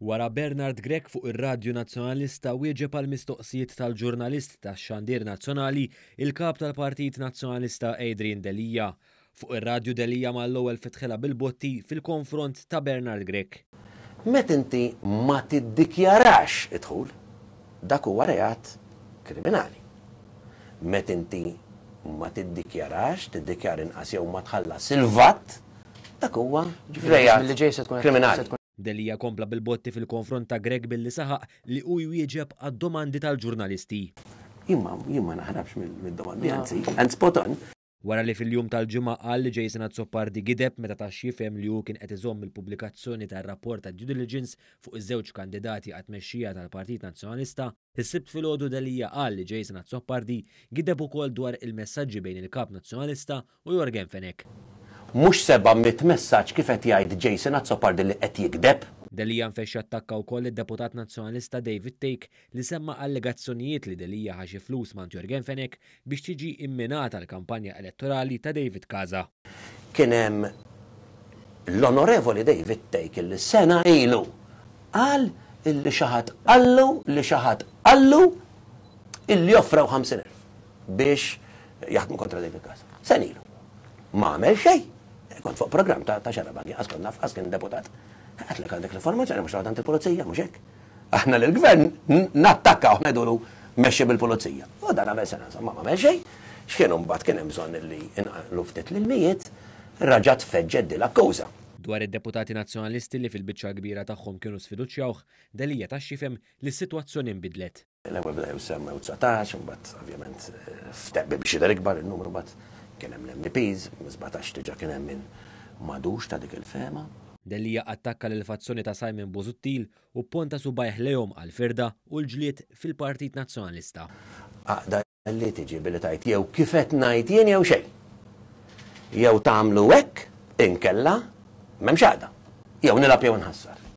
Wara Bernard Grek fuq ir-Radju Nazzjonalista wieġeb għal mistoqsijiet tal-ġurnalist tax-Xandir Nazzjonali il-kap tal-Partit Nazzjonalista Adrian Delija. Fuq ir-Radju Delija mal-ewwel fitħela bil-botti fil-konfront ta' Bernard Grek. Met inti ma tiddikjarax idħul dak huwa reat kriminali. Met inti ma tiddikjarax, tiddikjar inqas jew ma tħallas il-vatt dak huwa reat kriminali. Delija kompla bil-botti fil-konfront ta' Greg billi saħaq li u jwieġeb għad-domandi tal-ġurnalisti. Imma, imma naħrabx mill-domandi, għanzi, għan poton. Wara li fil-jum tal-ġimma qal li Jason Azzopardi gideb meta ta' xifem li hu kien qed iżomm il-pubblikazzjoni tar-rapport ta' due diligence fuq iż-żewġ kandidati għat mexxija tal-Partit Nazzjonalista, is-sibt filgħodu dalija qal li Jason Azzopardi gideb ukoll dwar il-messaġġi bejn il-Kap Nazzjonalista u Jorgen Fenek mux seba mit messaċ kifet jgħid Jason Azzopardi li qed jikdeb. Delija nfex attakka wkoll id-deputat nazzjonalista David Take li semma allegazzjonijiet li Delija ħaxi flus mant Jorgen Fenek biex tiġi imminata l-kampanja elettorali ta' David Kaza. Kien hemm l-onorevoli David Take il sena ilu qal illi xaħat qallu li xaħat qallu illi joffraw 50.000 biex jaħdmu kontra David Kaza. Sen ilu. Ma għamel xejn kont fuq program ta' ta' xarab xarabagi, għaskon naf, għaskon deputat. Għatlek għandek l-informazzjoni, mux għadan il-polizija, mux ek. Aħna l-gvern nattakka u nedulu meċi bil-polizija. U dan għamel sena, ma ma meċi, xkienu mbat kienem bżon li luftit l-mijiet, raġat feġġed di l-akkuza. Dwar id-deputati nazjonalisti li fil-bicċa kbira tagħhom kienu sfiduċjawh, dalija ta' xifem li s-sitwazzjoni nbidlet. L-ewwel bdew semmew 19, mbagħad ovvjament eh, ftebbi biex id ikbar il numru mbagħad kien hemm l-MDPs, 17 diġà kien hemm min madux ta' dik il-fema. Delija attakka l-fazzjoni ta' Simon Bozuttil u ponta subajh lejhom għal ferda u l-ġliet fil-Partit Nazzjonalista. Aqda li tiġi billi tajt jew kifet ngħid jien jew xejn. Jew tagħmlu hekk inkella m'hemm għada. Jew nilab jew nħassar.